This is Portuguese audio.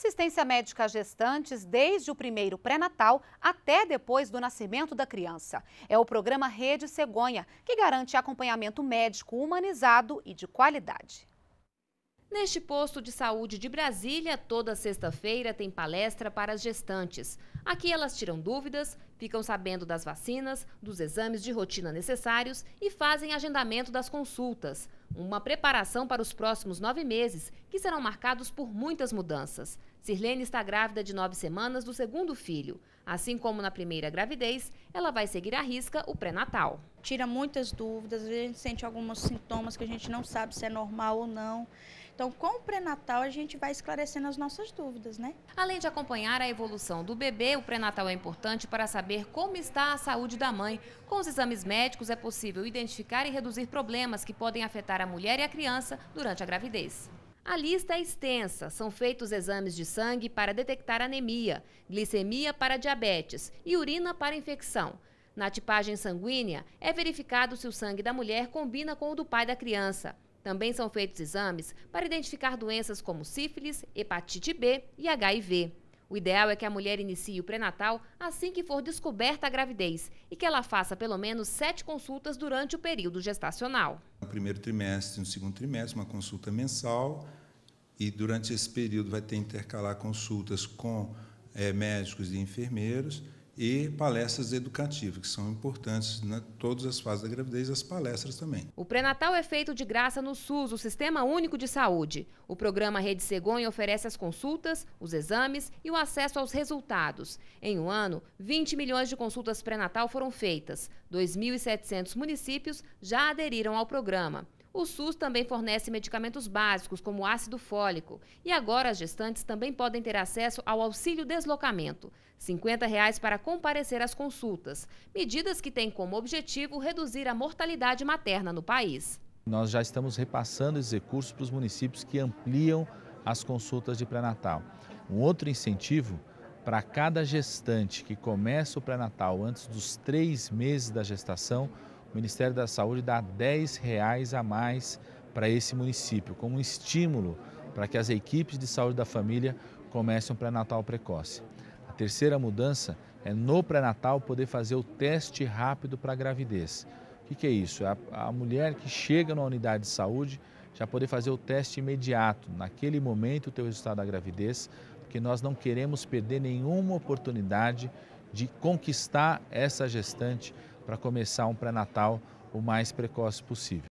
assistência médica a gestantes desde o primeiro pré-natal até depois do nascimento da criança. É o programa Rede Cegonha, que garante acompanhamento médico humanizado e de qualidade. Neste posto de saúde de Brasília, toda sexta-feira tem palestra para as gestantes. Aqui elas tiram dúvidas, ficam sabendo das vacinas, dos exames de rotina necessários e fazem agendamento das consultas uma preparação para os próximos nove meses, que serão marcados por muitas mudanças. Sirlene está grávida de nove semanas do segundo filho. Assim como na primeira gravidez, ela vai seguir à risca o pré-natal. Tira muitas dúvidas, a gente sente alguns sintomas que a gente não sabe se é normal ou não. Então, com o pré-natal, a gente vai esclarecendo as nossas dúvidas, né? Além de acompanhar a evolução do bebê, o pré-natal é importante para saber como está a saúde da mãe. Com os exames médicos, é possível identificar e reduzir problemas que podem afetar para a mulher e a criança durante a gravidez. A lista é extensa. São feitos exames de sangue para detectar anemia, glicemia para diabetes e urina para infecção. Na tipagem sanguínea, é verificado se o sangue da mulher combina com o do pai da criança. Também são feitos exames para identificar doenças como sífilis, hepatite B e HIV. O ideal é que a mulher inicie o pré-natal assim que for descoberta a gravidez e que ela faça pelo menos sete consultas durante o período gestacional. No primeiro trimestre, no segundo trimestre, uma consulta mensal e durante esse período vai ter intercalar consultas com é, médicos e enfermeiros e palestras educativas, que são importantes em né, todas as fases da gravidez, as palestras também. O pré-natal é feito de graça no SUS, o Sistema Único de Saúde. O programa Rede Cegonha oferece as consultas, os exames e o acesso aos resultados. Em um ano, 20 milhões de consultas pré-natal foram feitas. 2.700 municípios já aderiram ao programa. O SUS também fornece medicamentos básicos, como ácido fólico. E agora as gestantes também podem ter acesso ao auxílio deslocamento, R$ 50,00 para comparecer às consultas. Medidas que têm como objetivo reduzir a mortalidade materna no país. Nós já estamos repassando esses recursos para os municípios que ampliam as consultas de pré-natal. Um outro incentivo para cada gestante que começa o pré-natal antes dos três meses da gestação, o Ministério da Saúde dá R$ 10,00 a mais para esse município, como um estímulo para que as equipes de saúde da família comecem o pré-natal precoce. A terceira mudança é no pré-natal poder fazer o teste rápido para a gravidez. O que, que é isso? É a, a mulher que chega na unidade de saúde já poder fazer o teste imediato, naquele momento o teu resultado da gravidez, porque nós não queremos perder nenhuma oportunidade de conquistar essa gestante para começar um pré-natal o mais precoce possível.